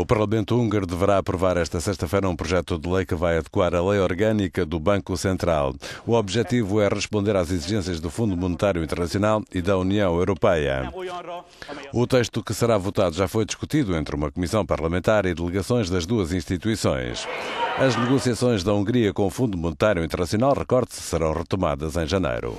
O Parlamento húngaro deverá aprovar esta sexta-feira um projeto de lei que vai adequar a lei orgânica do Banco Central. O objetivo é responder às exigências do Fundo Monetário Internacional e da União Europeia. O texto que será votado já foi discutido entre uma comissão parlamentar e delegações das duas instituições. As negociações da Hungria com o Fundo Monetário Internacional, recorte se serão retomadas em janeiro.